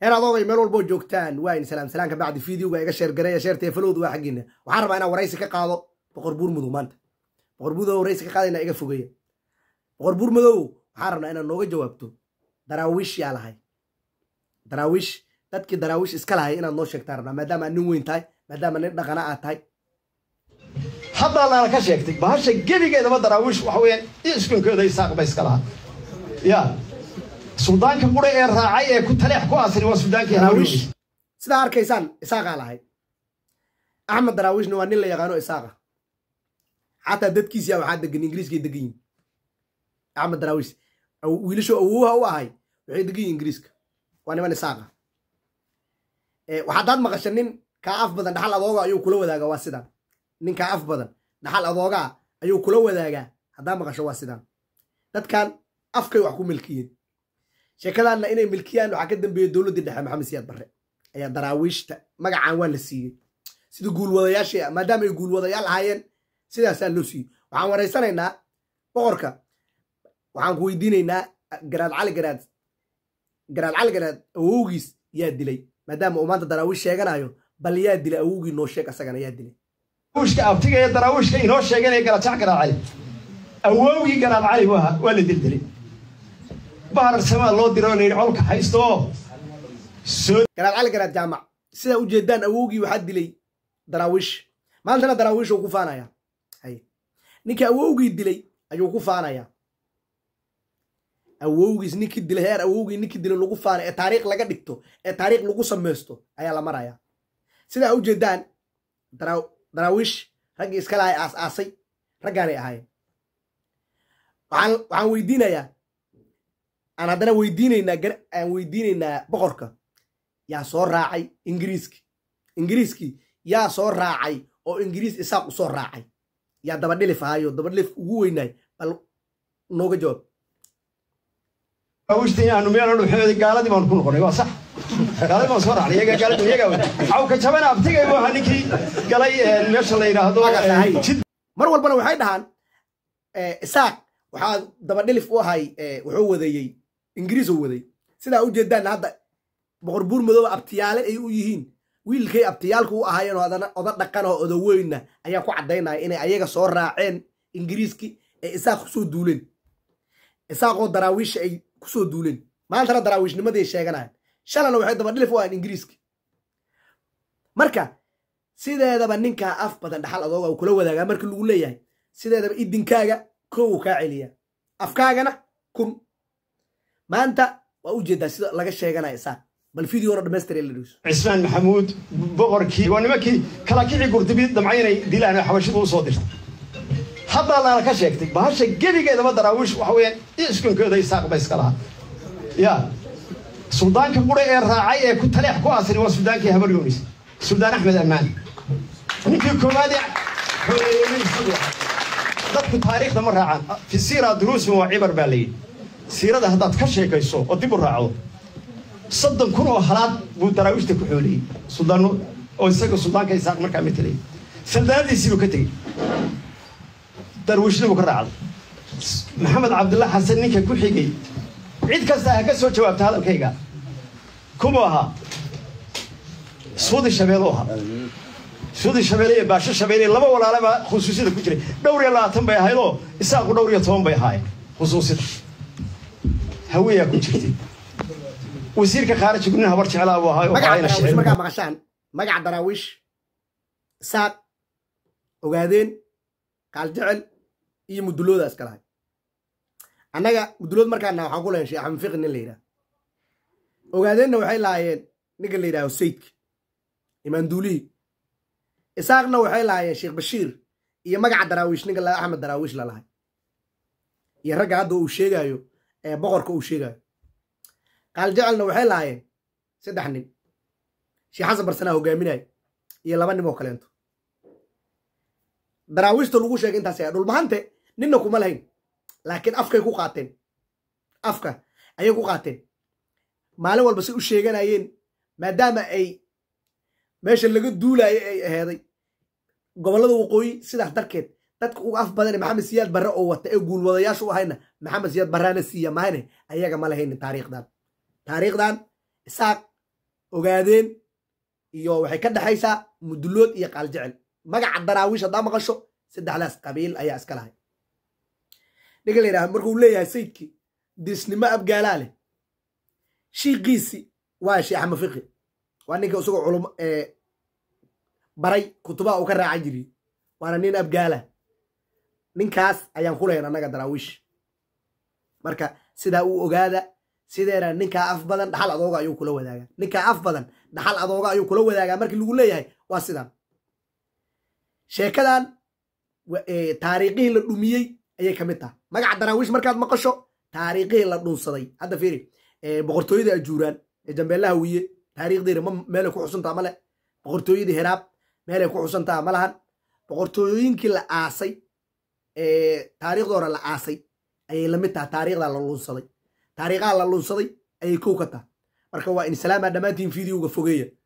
eradood meel walboo joogtaan waa in salaam salaan bacdi fideoga iga sheergareeya sheertee falowdu waa xaggiina waxaan rabaa inaan waraysi ka qaado boqor buur madow maanta boqor buurmadow waraysi ka qaada inaa iga fogeeya boqor buur madow waxaan rabnaa inaad nooga jawaabto daraawiish yaa lahay daraawiish dadkii daraawiish iska lahay inaad noo sheegtaan rabnaa maadaama aad nin weyn tahay maadaama nin dhaqana aad tahay haddaa naana ka sheegtay bahasha gebigeedaba daraawiish waxa weeyaan iskunkeeda isaaq ba iska lahaa yaa suldaanka qura ee raacay ee ku taleex ku aasani waa suudaankii daraawiish sidaa arkaysaan isaaqaa lahay axmed daraawiishna waa nin la yaqaano isaaqa xataa dadkiisiyaa waxaa degan ingiriiskay degan yihin axmed daraawiish wiilashoo awowha u ahay waxay degan yihin ingiriiska waa niman isaaqa waxaadaad maqasha nin kaa af badan dhaxal adooga ayuu kula wadaagaa waa sidan nin kaa af badan dhaxal adoogaa ayuu kula wadaagaa haddaa maqasho waa sidaan dadkan afkay wax ku milkiyin sheekadaanna inay milkiyaan waxaa ka dambeeya dowladdii dhexe maxamed siyaad barre ayaa daraawiishta magacaan waa la siiyey sida guulwadayaashii maadaama ay guulwadayaal ahaayeen sidaasaa loo siiyey waxaan waraysanaynaa boqorka waxaan ku weydiinaynaa ah, garaad cali garaad garaad awowgiis yaa dilay maadaama uu maanta daraawiish sheeganayo bal yaa dilay awowgii noo sheeg asagana yaa dilay awshka abtiga ee daraawiishka inoo sheeganaya garaad jac garaad cali awowgii garaad cali waa la dildilay baarar samaa loo diro garaad jaamac sidaa u jeedaan awowgii waxaa dilay daraawiish maantana daraawiish uu ku faanayaa ninkii awowgii dilay ayuu ku faanayaa awowgiis ninkii dilay heer awowgii ninkii dilay lagu faana ee taariikh laga dhigto ee taariikh lagu samaysto ayaa la marayaa sidaa u jeedaan daraawiish raggii iskalahay aas aasay raggaanay ahaayeen waxaan weydiinayaa aan haddana weydiinanaa aan weydiinaynaa boqorka yaa soo raacay ingiriiski ingiriiskii yaa soo raacay oo ingiriis isaaq u soo raacay yaa dabadhilif dabadhilifaayo dabadhilif ugu weynaay bal nooga jawaab eh, eh, mar walbana waxay dhahaan eh, isaaq waxaa dabadhilif u ahay wuxuu wadeeyey ingiriis waday sidaa u jeedaan hadda boqor buur madooba abtiyaale ay u yihiin wiilkay abtiyaalku u ahaayeen oo oda dhaqan odaweynna ayaa ku caddaynaya inay ayaga soo raaceen ingiriiskii ee isaaq kusoo duuleen isaaqoo daraawiisha ay kusoo duuleen maantana daraawiishnimadii sheeganayan shalana waxay dabadhilif u ahayn ingiriiski marka sideedaba ninkaa af badan dhaxal adooga u kula wadaagaa markii lagu leeyahay sideedaba idinkaaga kow uu kaa celiyaa afkaagana kun maanta waa u jeedaa sida laga sheeganaya bal fideora dhamaystira maxamuud boqorkii waa nimankii kalakicii gurdibi damcaynay dilaan xabashida u dirtay haddaa lana ka sheegtay bahasha gebigeedaba daraawiish waxa weeyaan iskunkeeda isaaq ba ya suldaankii qura ee raacay ee ku taleex ku aasri waa suldaankii habar yunis suldaan axmed ammaan ninkii koowaad dadku taariikhda ma raacaan fi siira waa cibar baa la yidhi siirada haddaad ka sheekayso oo dib u raacdo soddon kun oo halaad buu daraawiishta ku xooliyey suldaan oo isaga suldaanka isaaq markaa metelay buu ka tegey darwiishnabuu ka raacda maxamed cabdillah xasan ninka ku xigay cid kasta ha ka soo jawaabta hadalkayga kumuu ahaa suudi shabeelu ahaa suudi shabeele iyo baasho shabeele laba walaalebaa khusuusiyada ku jiray dhowr iyo labaatan bay ahaydoo isaaqu dhowr iyo toban bay ahaayeen khusuusida haweyaa ku jirtay wasiirka khaarijiguna habar jeclaa buu ahaaymarkaa maqashaan magaca daraawiish saad ogaadeen kaaljecel iyo mudulooda iska lahay annaga mudulood markaana waxaan ku lahayn sheekh axmed nin la yidhaha ogaadeenna waxay lahaayeen ninka la yidhaho sayidka imaanduulihii isaaqna waxay lahaayeen sheekh bashiir iyo magaca daraawiish ninka axmed daraawiish lalahay iyo ragga hadda uu sheegaayo ee boqorka uu sheegayo jecelna waxay lahaayeen saddex nin sheekh xasan barsanaa hogaaminaya iyo laba nin oo kaleento daraawiishta lagu sheegay intaas aya dhulbahante ninna kuma lahayn laakiin afkay ku qaateen afka ayay ku qaateen maalin walba say u sheeganayeen maadaama ay meesha laga duulaayo ay aheeday gobollada waqooyi sidaas darkeed dadka uga af badane maxamed siyaad barre oo wata ee guulwadayaashu u ahayna maxamed siyaad barraana siiya mahane ayaga ma lahaynin taariikhdan taariikhdan isaaq ogaadeen iyo waxay ka dhexaysaa mudulood iyo qaaljecel magaca daraawiish haddaa maqasho saddexdaas qabiil ayaa iska lahay ninka la yidhaha markuu leeyahay sayidkii diisnimo abgaalaa leh shiiqiisi waa sheekh axmed waa ninka isagoo culum baray kutubaha uu ka raacan jiriy waana nin abgaala ninkaas ayaan ku leyn annaga daraawiish marka sidaa u ogaada sideena ninkaa af badan dhaxal adooga ayuu kula wadaagaa ninkaa af badan dhaxal adooga ayuu kula wadaagaa markii lagu leeyahay waa sidaan sheekadan taariikhihii la dhumiyey ayay ka mid taha magaca daraawiish markaad maqasho taariikhihii la dhunsaday hadda fiiri boqortooyada ajuuraan ee jambeelaha wiye taariikhdiina ma meelay ku xusantaha male boqortooyadii heraab meelay ku xusantaha malahan lahan boqortooyooyinkii la aasay taariikhdoora la aasay ayay lamid tahay taariikhdaa la luunsaday taariikhaha la luunsaday ayay kow ka tahay marka waa in salaamaa dhammaantiin videoga fogeeya